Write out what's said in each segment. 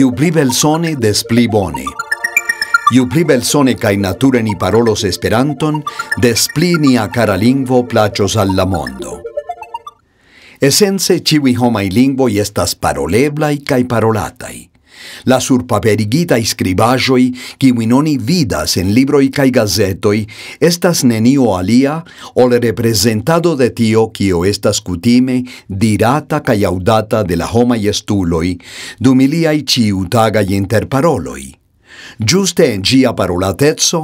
Iubli belsone des pli bone. Iubli belsone kaj nature ni parolos Esperanton, des pli nia plachos lingvo al la mondo. Esence ĉiuj y y estas paroleblai kaj parolatai. La surpaperigitae scribagioi, quim inoni vidas en libroi cae gazetoi, estas nenio alia o representado de tio quio estas cutime dirata cae audata de la homae estuloi, dumiliai ciutagae interparoloi. Giuste in gia parolatezzo,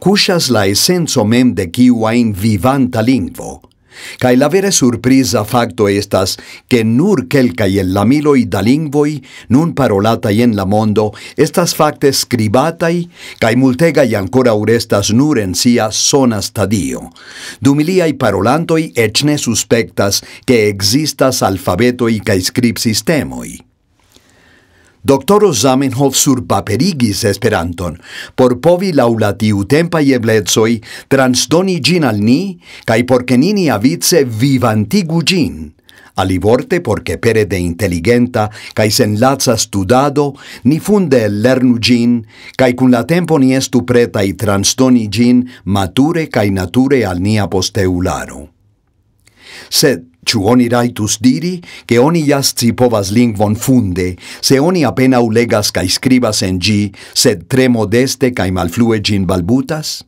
cusias la essenzo mem de quioa in vivanta linguo, Kaj la vera surpriza facto estas, que nur kelkaj el la y da lingvoj nun y en la mondo estas fakte skribataj multega y ancora restas nur en sia sona stadio. y iliaj parolantoj suspectas que existas alfabeto y alfabetoj script skribsistemoj. Doctoro Zamenhof sur paperigis esperanton, por povi laula tiu tempa iebletsoi transdoni gin al ni, cae porce nini avitse vivantigu gin, Alivorte, porce pere de intelligenta cae sen laza studado, ni funde lernu gin, cae cun la tempo ni estu preta i transdoni gin mature cae nature al nia posteularo. Sed, Ciu oni raitus diri che oni jas povas lingvon funde, se oni apena ulegas ca iscribas en gi, sed tre modeste ca malflue gin balbutas?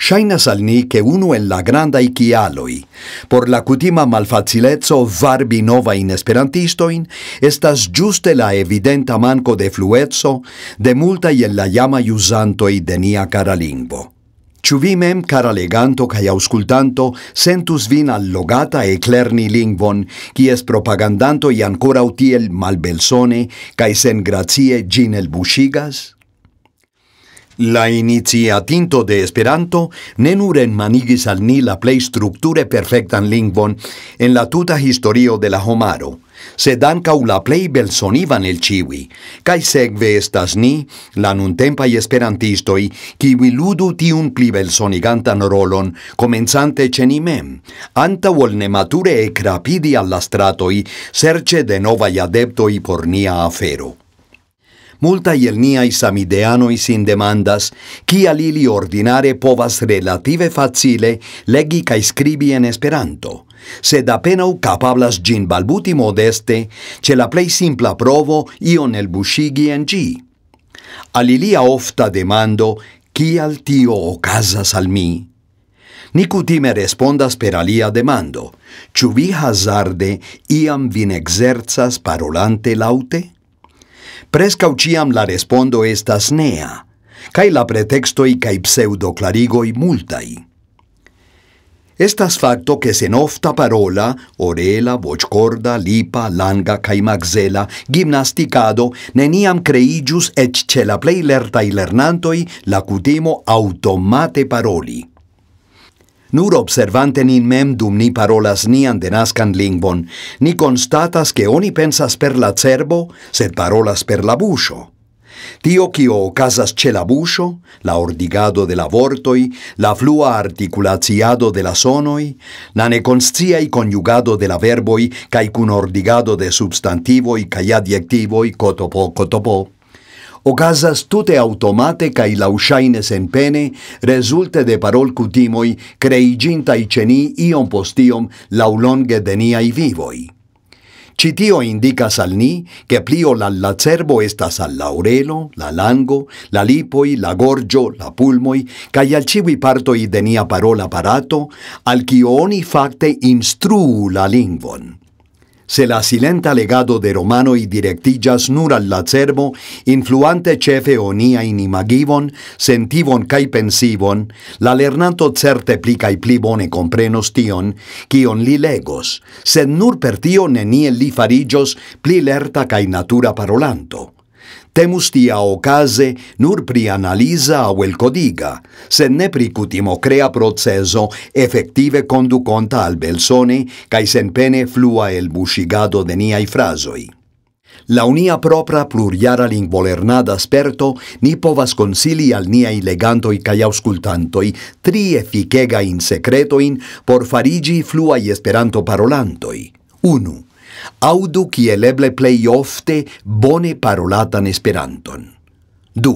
Sainas al ni uno en la granda ikialoi por la cutima malfaziletso varbi nova in esperantistoin, estas giuste la evidenta manco de fluetso de y en la llama i denia de nia Ĉu vi mem, cara leganto kaj aŭskultanto, sentus vin allogata e clerni lingvon, kies propagandantoj ankoraŭ tiel malbelsone kaj sengracie el elbuŝigas? La iniciatinto de Esperanto ne nur al ni la plej strukture perfektan lingvon en la tuta historio de la homaro – sed ancau la plei belsonivan el chiwi, cae segve estas ni, la nuntempai esperantistoi, kiwi ludu tiun pli belsonigantan rolon, comenzante cenimem, anta vol nemature ec rapidi alla serce de novai adeptoi por nia afero multa iel niai samideanoi sin demandas, cia lili ordinare povas relative facile legi ca iscribi en esperanto, sed apenau capablas gin balbuti modeste, ce la plei simpla provo ion el busigi en gi. A ofta demando, cia al tio ocasas al mi? Nicutime respondas per alia demando, ciu vi hazarde iam vin exerzas parolante laute? prescau ciam la respondo estas nea, cae la pretextoi cae pseudo clarigoi multai. Estas facto que sen ofta parola, orela, voce corda, lipa, langa, maxela, gimnasticado, neniam creigius et cela play lerta lernantoi la cutimo automate paroli. Nur observante in mem dum ni parolas nian denascan lingvon, ni constatas che oni pensas per la cerbo, sed parolas per la buscio. Tio cio casas ce la buscio, la ordigado de la vortoi, la flua articulatiado de la sonoi, la neconsciai coniugado de la verboi, cae cun ordigado de substantivoi cae adiectivoi, cotopo, cotopo ocasas tute automate cae lausaines en pene, resulte de parol cutimoi creigintai ceni iom postiom laulonge de niai vivoi. Citio indicas al ni, che plio la lacerbo estas al laurelo, la lango, la lipoi, la gorgio, la pulmoi, cae al cibi partoi de nia parola parato, al cio oni facte instruu la lingvon. se la silenta legado de Romano y directillas nur al lacerbo, influante chefe onia inimagivon, sentivon cae pensivon, la lernanto certe pli y pli bone comprenos tion, kion li legos, sed nur per tio nenie li farillos pli lerta natura parolanto. Temus tia ocase nur pri analisa au el codiga, sed ne pri cutimo crea proceso effective conduconta al belsone cae sen pene flua el busigado de niai frasoi. La unia propra pluriara lingvolernada sperto ni povas consili al niai legantoi cae auscultantoi tri efficega in secretoin por farigi fluai esperanto parolantoi. 1 audu kiel eble plei ofte bone parolatan Esperanton. Du,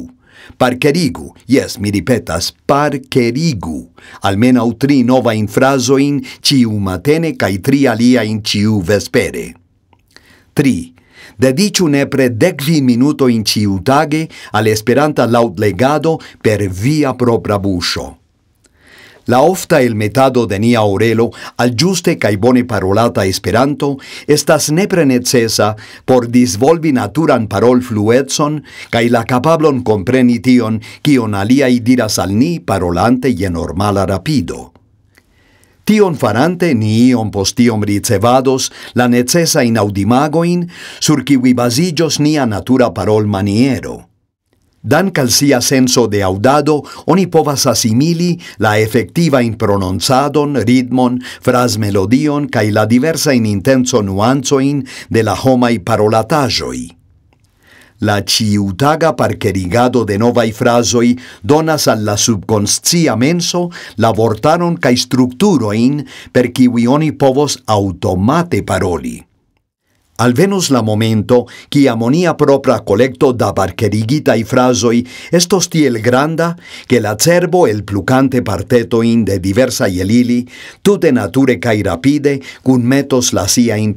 parkerigu, jes, mi ripetas, parkerigu, almenau tri nova in ciu matene kaj tri alia in ciu vespere. Tri, dedicu nepre decvi minuto in ciu tage al Esperanta legado per via propra buscio. La ofta el metado de denia orelo al juste caibone parolata esperanto, estas nepre necesa por disvolvi naturan parol fluetson cae la capablon compreni tion kion y diras al ni parolante y normala rapido. Tion farante ni ion postiom ricevados la necesa inaudimagoin sur kiwi basillos nia natura parol maniero. Dan al sia senso de audado, oni povas assimili la effettiva in pronunciadon, ritmon, fras melodion, la diversa in intenso nuanzoin de la homai parolatajoi. La ciutaga parcherigado de novai frasoi donas al la subconscia menso la vortaron ca structuroin per civi oni povos automate paroli. Al venus la momento qui ammonia propra colecto da y frasoi estos tiel granda che l'acerbo el plucante partetoin de diversa elili, de nature cairapide rapide cun metos la sia in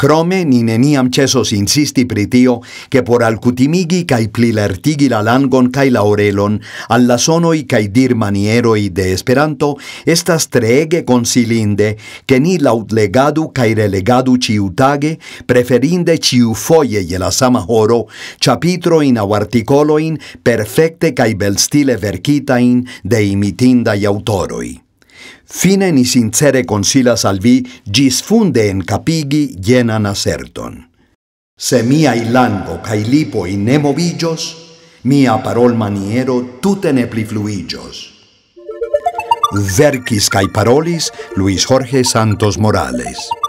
Crome ni neniam cesos insisti pritio che por alcutimigi kai plilertigi la langon kai la orelon al la sono i kai dir maniero i de speranto estas trege consilinde che ni laud legadu kai relegadu ciutage, preferinde ciu foie e la sama horo chapitro in au articolo in perfecte kai bel stile verkita in de imitinda i autoroi ni sincere consilas al vi, gisfunde en capigi llenan acerton. Se mia ilango cailipo y nemovillos, mia parol maniero tu ne plifluillos. Verkis Verquis Luis Jorge Santos Morales.